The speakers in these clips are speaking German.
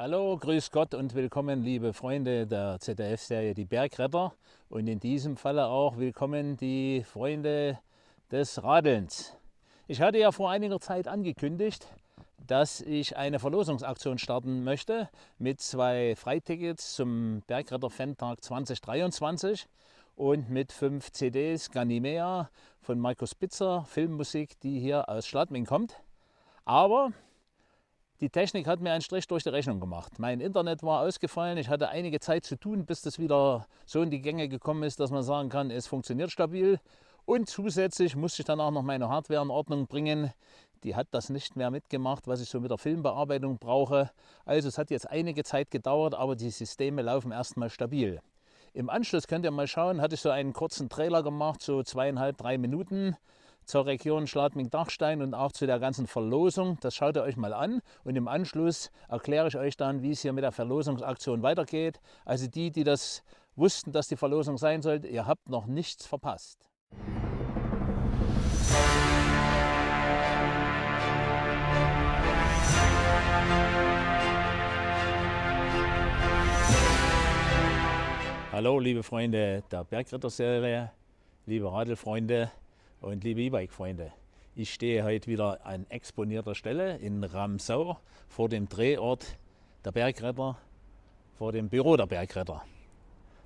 Hallo, grüß Gott und willkommen, liebe Freunde der ZDF-Serie Die Bergretter und in diesem Falle auch willkommen die Freunde des Radelns. Ich hatte ja vor einiger Zeit angekündigt, dass ich eine Verlosungsaktion starten möchte mit zwei Freitickets zum Bergretter-Fantag 2023 und mit fünf CDs Ganimea von Markus Bitzer, Filmmusik, die hier aus Schladming kommt. Aber die Technik hat mir einen Strich durch die Rechnung gemacht. Mein Internet war ausgefallen. Ich hatte einige Zeit zu tun, bis das wieder so in die Gänge gekommen ist, dass man sagen kann, es funktioniert stabil. Und zusätzlich musste ich dann auch noch meine Hardware in Ordnung bringen. Die hat das nicht mehr mitgemacht, was ich so mit der Filmbearbeitung brauche. Also es hat jetzt einige Zeit gedauert, aber die Systeme laufen erstmal stabil. Im Anschluss könnt ihr mal schauen, hatte ich so einen kurzen Trailer gemacht, so zweieinhalb, drei Minuten zur Region Schladming-Dachstein und auch zu der ganzen Verlosung. Das schaut ihr euch mal an und im Anschluss erkläre ich euch dann, wie es hier mit der Verlosungsaktion weitergeht. Also die, die das wussten, dass die Verlosung sein sollte, ihr habt noch nichts verpasst. Hallo liebe Freunde der Bergritterserie, liebe Radelfreunde. Und liebe E-Bike-Freunde, ich stehe heute wieder an exponierter Stelle in Ramsau vor dem Drehort der Bergretter, vor dem Büro der Bergretter.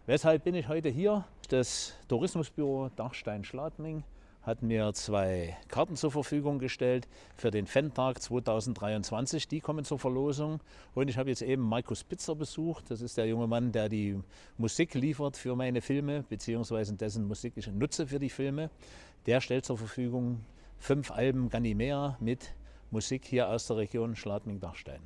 Weshalb bin ich heute hier? Das Tourismusbüro Dachstein-Schladming hat mir zwei Karten zur Verfügung gestellt für den Fan-Tag 2023. Die kommen zur Verlosung. Und ich habe jetzt eben Markus Pitzer besucht. Das ist der junge Mann, der die Musik liefert für meine Filme, beziehungsweise dessen Musik ich nutze für die Filme. Der stellt zur Verfügung fünf Alben Ganimea mit Musik hier aus der Region Schladming-Dachstein.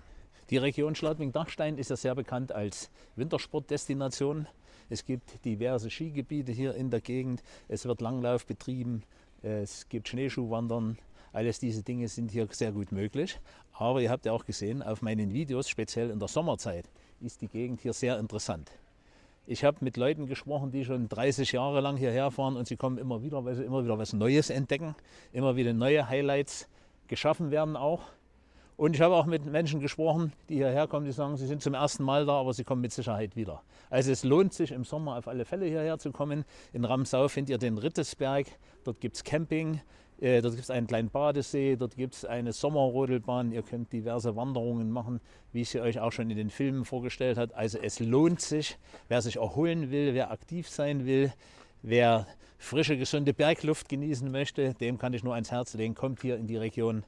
Die Region Schladming-Dachstein ist ja sehr bekannt als Wintersportdestination. Es gibt diverse Skigebiete hier in der Gegend. Es wird Langlauf betrieben, es gibt Schneeschuhwandern, alles diese Dinge sind hier sehr gut möglich. Aber ihr habt ja auch gesehen, auf meinen Videos, speziell in der Sommerzeit, ist die Gegend hier sehr interessant. Ich habe mit Leuten gesprochen, die schon 30 Jahre lang hierher fahren und sie kommen immer wieder, weil sie immer wieder was Neues entdecken, immer wieder neue Highlights geschaffen werden auch. Und ich habe auch mit Menschen gesprochen, die hierher kommen, die sagen, sie sind zum ersten Mal da, aber sie kommen mit Sicherheit wieder. Also es lohnt sich im Sommer auf alle Fälle hierher zu kommen. In Ramsau findet ihr den Rittesberg, dort gibt es Camping, äh, dort gibt es einen kleinen Badesee, dort gibt es eine Sommerrodelbahn, ihr könnt diverse Wanderungen machen, wie ich sie euch auch schon in den Filmen vorgestellt habe. Also es lohnt sich, wer sich erholen will, wer aktiv sein will, wer frische, gesunde Bergluft genießen möchte, dem kann ich nur ans Herz legen, kommt hier in die Region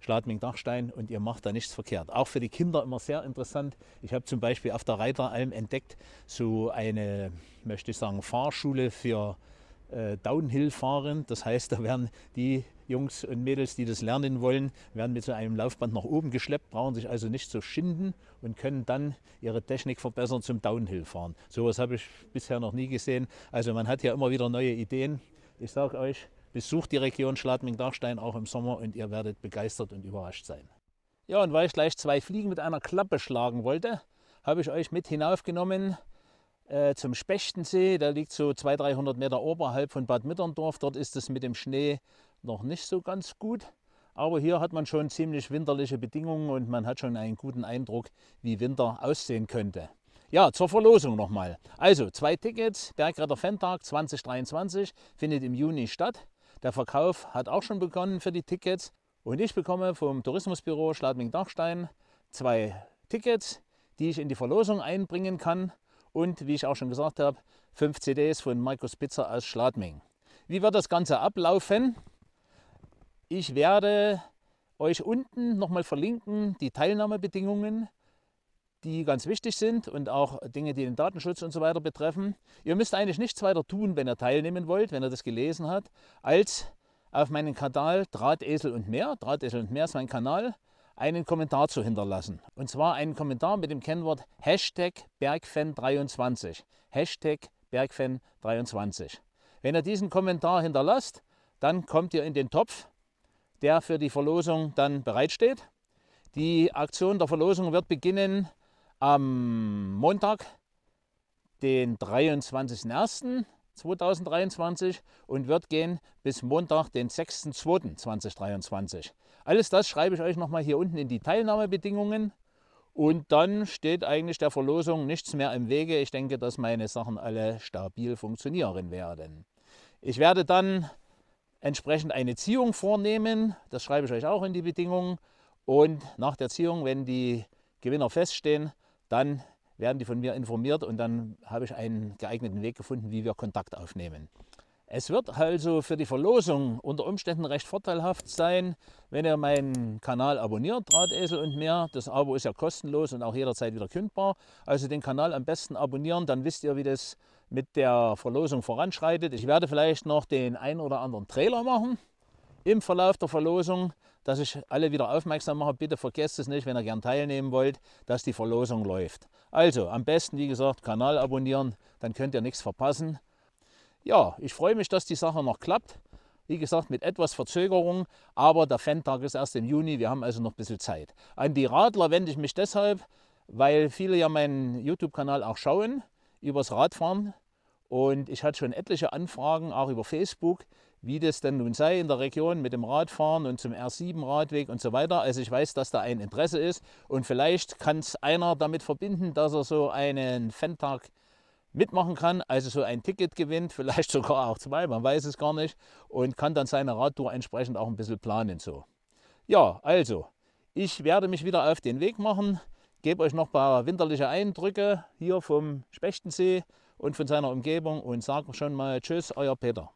Schladming-Dachstein und ihr macht da nichts verkehrt. Auch für die Kinder immer sehr interessant. Ich habe zum Beispiel auf der Reiteralm entdeckt, so eine, möchte ich sagen, Fahrschule für äh, Downhill fahren. Das heißt, da werden die Jungs und Mädels, die das lernen wollen, werden mit so einem Laufband nach oben geschleppt, brauchen sich also nicht so schinden und können dann ihre Technik verbessern zum Downhill fahren. So etwas habe ich bisher noch nie gesehen. Also man hat ja immer wieder neue Ideen. Ich sage euch, Besucht die Region Schladming-Dachstein auch im Sommer und ihr werdet begeistert und überrascht sein. Ja, und weil ich gleich zwei Fliegen mit einer Klappe schlagen wollte, habe ich euch mit hinaufgenommen äh, zum Spechtensee. Der liegt so 200-300 Meter oberhalb von Bad Mitterndorf. Dort ist es mit dem Schnee noch nicht so ganz gut. Aber hier hat man schon ziemlich winterliche Bedingungen und man hat schon einen guten Eindruck, wie Winter aussehen könnte. Ja, zur Verlosung nochmal. Also zwei Tickets, Bergretter Fentag 2023, findet im Juni statt. Der Verkauf hat auch schon begonnen für die Tickets. Und ich bekomme vom Tourismusbüro Schladming-Dachstein zwei Tickets, die ich in die Verlosung einbringen kann. Und wie ich auch schon gesagt habe, fünf CDs von Markus Pitzer aus Schladming. Wie wird das Ganze ablaufen? Ich werde euch unten nochmal verlinken die Teilnahmebedingungen die ganz wichtig sind und auch Dinge, die den Datenschutz und so weiter betreffen. Ihr müsst eigentlich nichts weiter tun, wenn ihr teilnehmen wollt, wenn ihr das gelesen habt, als auf meinen Kanal Drahtesel und mehr, Drahtesel und mehr ist mein Kanal, einen Kommentar zu hinterlassen. Und zwar einen Kommentar mit dem Kennwort Hashtag Bergfan23. Hashtag Bergfan23. Wenn ihr diesen Kommentar hinterlasst, dann kommt ihr in den Topf, der für die Verlosung dann bereitsteht. Die Aktion der Verlosung wird beginnen am Montag, den 23.01.2023 und wird gehen bis Montag, den 6.02.2023. Alles das schreibe ich euch nochmal hier unten in die Teilnahmebedingungen. Und dann steht eigentlich der Verlosung nichts mehr im Wege. Ich denke, dass meine Sachen alle stabil funktionieren werden. Ich werde dann entsprechend eine Ziehung vornehmen. Das schreibe ich euch auch in die Bedingungen. Und nach der Ziehung, wenn die Gewinner feststehen, dann werden die von mir informiert und dann habe ich einen geeigneten Weg gefunden, wie wir Kontakt aufnehmen. Es wird also für die Verlosung unter Umständen recht vorteilhaft sein, wenn ihr meinen Kanal abonniert, Drahtesel und mehr. Das Abo ist ja kostenlos und auch jederzeit wieder kündbar. Also den Kanal am besten abonnieren, dann wisst ihr, wie das mit der Verlosung voranschreitet. Ich werde vielleicht noch den ein oder anderen Trailer machen im Verlauf der Verlosung, dass ich alle wieder aufmerksam mache. Bitte vergesst es nicht, wenn ihr gern teilnehmen wollt, dass die Verlosung läuft. Also am besten, wie gesagt, Kanal abonnieren, dann könnt ihr nichts verpassen. Ja, ich freue mich, dass die Sache noch klappt. Wie gesagt, mit etwas Verzögerung, aber der Fan-Tag ist erst im Juni, wir haben also noch ein bisschen Zeit. An die Radler wende ich mich deshalb, weil viele ja meinen YouTube-Kanal auch schauen, übers Radfahren. Und ich hatte schon etliche Anfragen, auch über Facebook, wie das denn nun sei in der Region mit dem Radfahren und zum R7-Radweg und so weiter. Also ich weiß, dass da ein Interesse ist und vielleicht kann es einer damit verbinden, dass er so einen Fantag mitmachen kann, also so ein Ticket gewinnt, vielleicht sogar auch zwei, man weiß es gar nicht und kann dann seine Radtour entsprechend auch ein bisschen planen so. Ja, also, ich werde mich wieder auf den Weg machen, gebe euch noch ein paar winterliche Eindrücke hier vom Spechtensee und von seiner Umgebung und sage schon mal Tschüss, euer Peter.